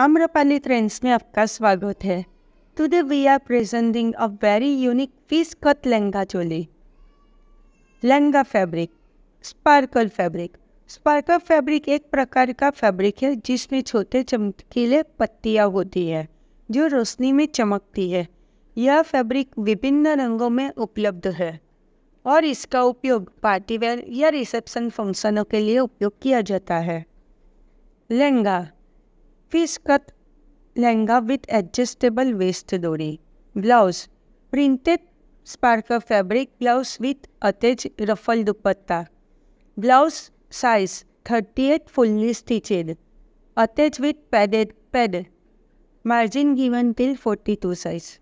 Amrapali trends में आपका स्वागत है today we are presenting a very unique piece cut lehenga choli lehenga fabric sparkle fabric sparkle fabric एक प्रकार का फैब्रिक है जिसमें छोटे चमकीले पत्तियाँ होती है जो रोशनी में चमकती है यह फैब्रिक विभिन्न रंगों में उपलब्ध है और इसका उपयोग पार्टीवेयर या रिसेप्शन फंक्शनों के लिए उपयोग किया जाता है lehenga piece cut lehenga with adjustable waist dori blouse printed spark fabric blouse with अतेज ruffle dupatta blouse size thirty eight fully stitched अतेज with padded pad margin given till forty two size